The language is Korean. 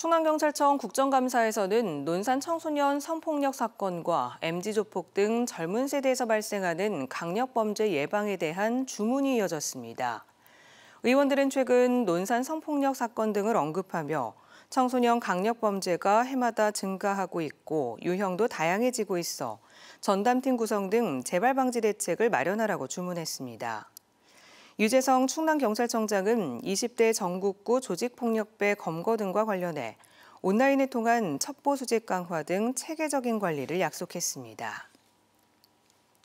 충남경찰청 국정감사에서는 논산 청소년 성폭력 사건과 MZ조폭 등 젊은 세대에서 발생하는 강력범죄 예방에 대한 주문이 이어졌습니다. 의원들은 최근 논산 성폭력 사건 등을 언급하며 청소년 강력범죄가 해마다 증가하고 있고 유형도 다양해지고 있어 전담팀 구성 등 재발 방지 대책을 마련하라고 주문했습니다. 유재성 충남경찰청장은 20대 전국구 조직폭력배 검거 등과 관련해 온라인을 통한 첩보 수집 강화 등 체계적인 관리를 약속했습니다.